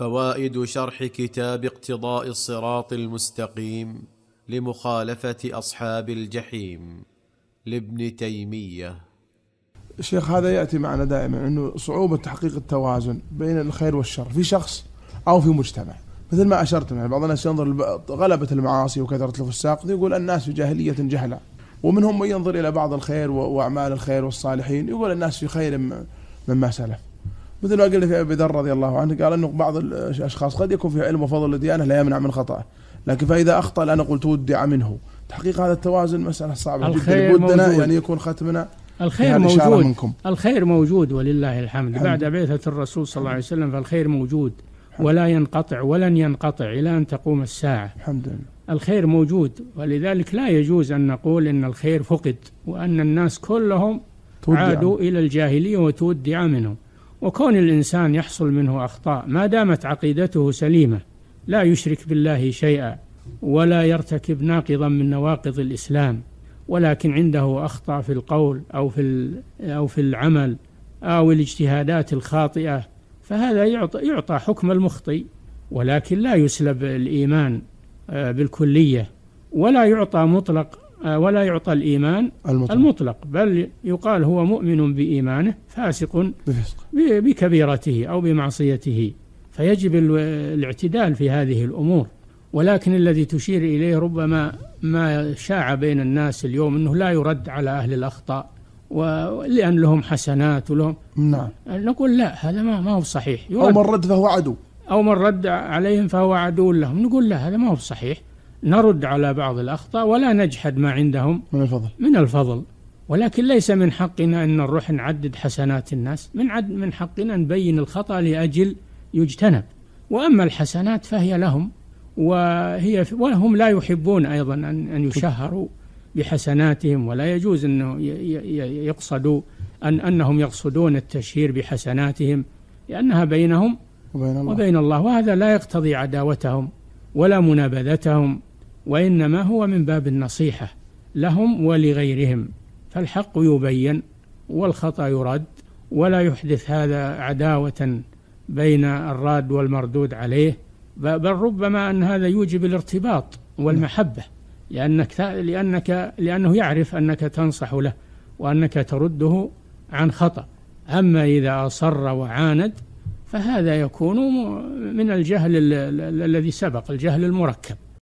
فوائد شرح كتاب اقتضاء الصراط المستقيم لمخالفه اصحاب الجحيم لابن تيميه الشيخ هذا ياتي معنا دائما انه صعوبه تحقيق التوازن بين الخير والشر في شخص او في مجتمع مثل ما اشرت يعني بعض الناس ينظر غلبه المعاصي وكثره الفساق يقول الناس في جاهليه جهله ومنهم من ينظر الى بعض الخير واعمال الخير والصالحين يقول الناس في خير مما سلف مثل ما قلنا في ابي ذر رضي الله عنه قال انه بعض الاشخاص قد يكون في علم وفضل وديانه لا يمنع من خطاه لكن فاذا اخطا لان قلت ودع منه تحقيق هذا التوازن مساله صعبه الخير جدا ودنا يعني يكون ختمنا الخير موجود منكم. الخير موجود ولله الحمد حمد. بعد بعثه الرسول صلى الله عليه وسلم فالخير موجود حمد. ولا ينقطع ولن ينقطع الى ان تقوم الساعه الحمد لله الخير موجود ولذلك لا يجوز ان نقول ان الخير فقد وان الناس كلهم عادوا الى الجاهليه وتودع منهم وكون الإنسان يحصل منه أخطاء ما دامت عقيدته سليمة لا يشرك بالله شيئا ولا يرتكب ناقضا من نواقض الإسلام ولكن عنده أخطاء في القول أو في أو في العمل أو الاجتهادات الخاطئة فهذا يعطى, يعطى حكم المخطئ ولكن لا يسلب الإيمان آه، بالكلية ولا يعطى مطلق آه، ولا يعطى الإيمان المطلق, المطلق بل يقال هو مؤمن بإيمانه فاسق بكبيرته أو بمعصيته فيجب الاعتدال في هذه الأمور ولكن الذي تشير إليه ربما ما شاع بين الناس اليوم أنه لا يرد على أهل الأخطاء ولأن لهم حسنات ولهم نعم نقول لا هذا ما, ما هو صحيح أو من رد فهو عدو أو من رد عليهم فهو عدو لهم نقول لا هذا ما هو صحيح نرد على بعض الأخطاء ولا نجحد ما عندهم من الفضل من الفضل ولكن ليس من حقنا أن نروح نعدد حسنات الناس من عد من حقنا نبين الخطأ لأجل يجتنب وأما الحسنات فهي لهم وهي وهم لا يحبون أيضا أن يشهروا بحسناتهم ولا يجوز أنه يقصدوا أن أنهم يقصدون التشهير بحسناتهم لأنها بينهم وبين الله, وبين الله وهذا لا يقتضي عداوتهم ولا منابذتهم وإنما هو من باب النصيحة لهم ولغيرهم فالحق يبين والخطأ يرد ولا يحدث هذا عداوة بين الراد والمردود عليه بل ربما أن هذا يوجب الارتباط والمحبة لأنك لأنك لأنه يعرف أنك تنصح له وأنك ترده عن خطأ أما إذا أصر وعاند فهذا يكون من الجهل الذي سبق الجهل المركب